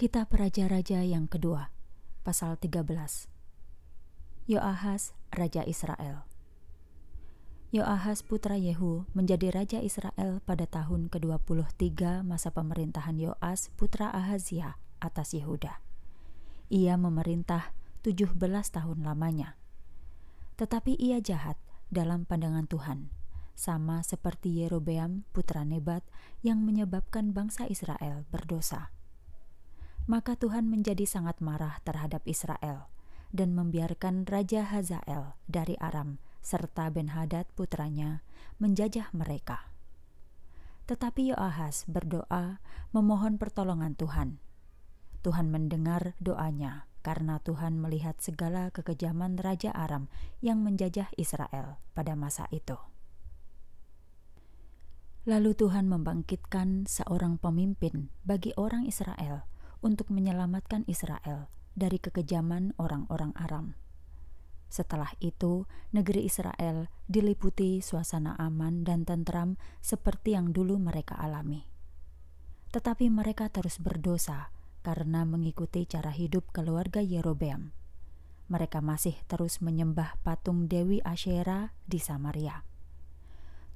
Kitab Raja-Raja yang kedua, pasal 13. Yoahas, Raja Israel. Yoahas putra Yehu menjadi Raja Israel pada tahun ke-23 masa pemerintahan Yoas putra Ahaziah atas Yehuda. Ia memerintah 17 tahun lamanya. Tetapi ia jahat dalam pandangan Tuhan, sama seperti Yerobeam putra Nebat yang menyebabkan bangsa Israel berdosa maka Tuhan menjadi sangat marah terhadap Israel dan membiarkan Raja Hazael dari Aram serta Ben-Hadad putranya menjajah mereka. Tetapi Yoahas berdoa memohon pertolongan Tuhan. Tuhan mendengar doanya karena Tuhan melihat segala kekejaman Raja Aram yang menjajah Israel pada masa itu. Lalu Tuhan membangkitkan seorang pemimpin bagi orang Israel – untuk menyelamatkan Israel dari kekejaman orang-orang Aram. Setelah itu, negeri Israel diliputi suasana aman dan tentram seperti yang dulu mereka alami. Tetapi mereka terus berdosa karena mengikuti cara hidup keluarga Yerobeam. Mereka masih terus menyembah patung Dewi Asyera di Samaria.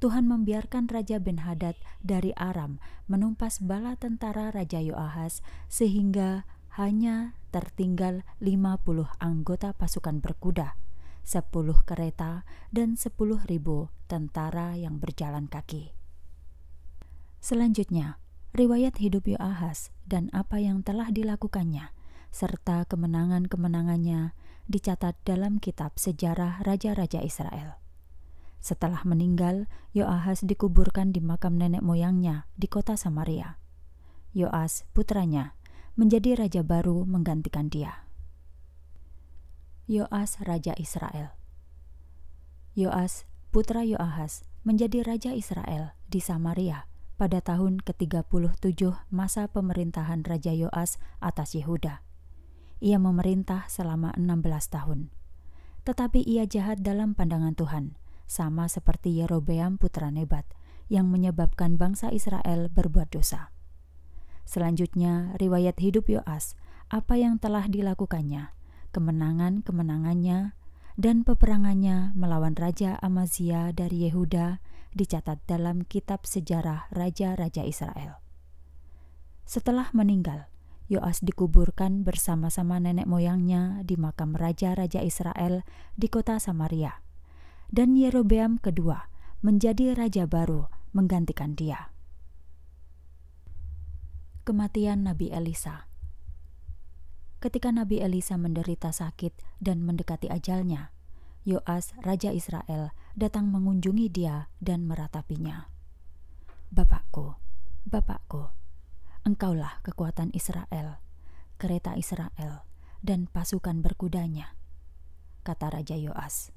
Tuhan membiarkan Raja Ben-Hadad dari Aram menumpas bala tentara Raja Yoahas sehingga hanya tertinggal 50 anggota pasukan berkuda, 10 kereta, dan ribu tentara yang berjalan kaki. Selanjutnya, riwayat hidup Yoahas dan apa yang telah dilakukannya, serta kemenangan-kemenangannya dicatat dalam kitab sejarah Raja-Raja Israel. Setelah meninggal, Yoahas dikuburkan di makam nenek moyangnya di kota Samaria. Yoas, putranya, menjadi raja baru menggantikan dia. Yoas Raja Israel Yoas, putra Yoahas, menjadi Raja Israel di Samaria pada tahun ke-37 masa pemerintahan Raja Yoas atas Yehuda. Ia memerintah selama 16 tahun. Tetapi ia jahat dalam pandangan Tuhan, sama seperti Yerobeam putra Nebat, yang menyebabkan bangsa Israel berbuat dosa. Selanjutnya, riwayat hidup Yoas, apa yang telah dilakukannya, kemenangan-kemenangannya, dan peperangannya melawan Raja Amazia dari Yehuda dicatat dalam kitab sejarah Raja-Raja Israel. Setelah meninggal, Yoas dikuburkan bersama-sama nenek moyangnya di makam Raja-Raja Israel di kota Samaria dan Yerobeam kedua menjadi raja baru menggantikan dia. Kematian Nabi Elisa Ketika Nabi Elisa menderita sakit dan mendekati ajalnya, Yoas, Raja Israel, datang mengunjungi dia dan meratapinya. Bapakku, Bapakku, engkaulah kekuatan Israel, kereta Israel, dan pasukan berkudanya, kata Raja Yoas.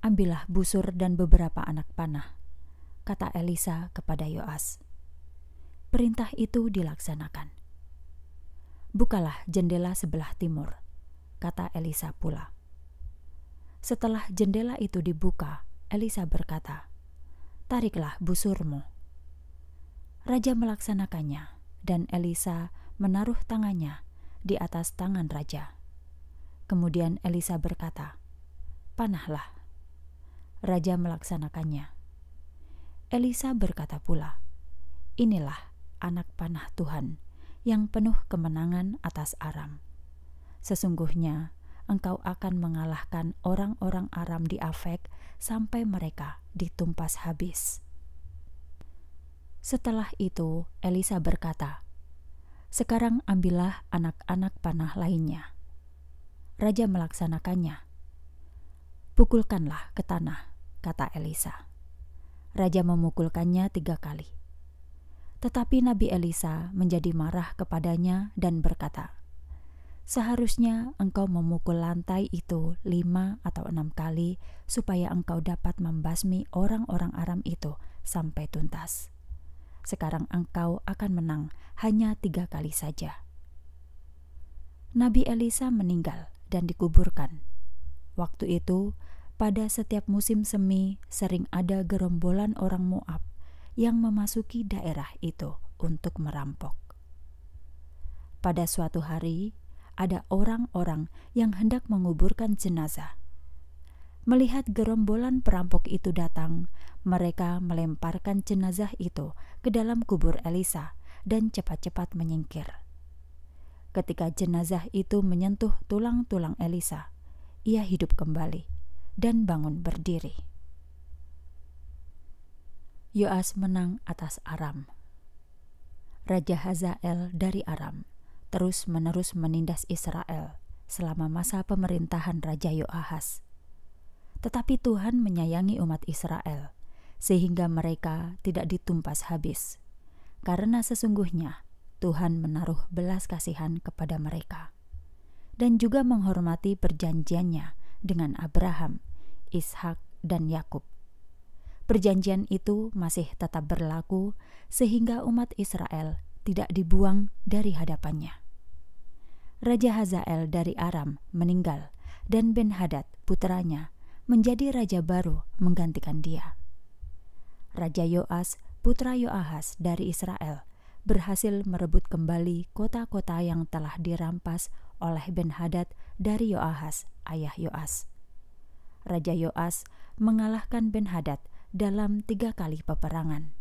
Ambillah busur dan beberapa anak panah, kata Elisa kepada Yoas. Perintah itu dilaksanakan. Bukalah jendela sebelah timur, kata Elisa pula. Setelah jendela itu dibuka, Elisa berkata, "Tariklah busurmu." Raja melaksanakannya, dan Elisa menaruh tangannya di atas tangan raja. Kemudian Elisa berkata, "Panahlah." raja melaksanakannya. Elisa berkata pula, "Inilah anak panah Tuhan yang penuh kemenangan atas Aram. Sesungguhnya engkau akan mengalahkan orang-orang Aram di Afek sampai mereka ditumpas habis." Setelah itu, Elisa berkata, "Sekarang ambillah anak-anak panah lainnya." Raja melaksanakannya. Pukulkanlah ke tanah kata Elisa. Raja memukulkannya tiga kali. Tetapi Nabi Elisa menjadi marah kepadanya dan berkata, Seharusnya engkau memukul lantai itu lima atau enam kali supaya engkau dapat membasmi orang-orang Aram itu sampai tuntas. Sekarang engkau akan menang hanya tiga kali saja. Nabi Elisa meninggal dan dikuburkan. Waktu itu, pada setiap musim semi, sering ada gerombolan orang Moab yang memasuki daerah itu untuk merampok. Pada suatu hari, ada orang-orang yang hendak menguburkan jenazah. Melihat gerombolan perampok itu datang, mereka melemparkan jenazah itu ke dalam kubur Elisa dan cepat-cepat menyingkir. Ketika jenazah itu menyentuh tulang-tulang Elisa, ia hidup kembali dan bangun berdiri. Yoas menang atas Aram. Raja Hazael dari Aram terus-menerus menindas Israel selama masa pemerintahan Raja Yoahas. Tetapi Tuhan menyayangi umat Israel sehingga mereka tidak ditumpas habis. Karena sesungguhnya Tuhan menaruh belas kasihan kepada mereka dan juga menghormati perjanjiannya dengan Abraham, Ishak, dan Yakub. Perjanjian itu masih tetap berlaku sehingga umat Israel tidak dibuang dari hadapannya. Raja Hazael dari Aram meninggal dan Ben-Hadad putranya menjadi raja baru menggantikan dia. Raja Yoas, putra Yoahas dari Israel, berhasil merebut kembali kota-kota yang telah dirampas oleh Ben-Hadad dari Yoahas, ayah Yoas. Raja Yoas mengalahkan Ben Hadad dalam tiga kali peperangan.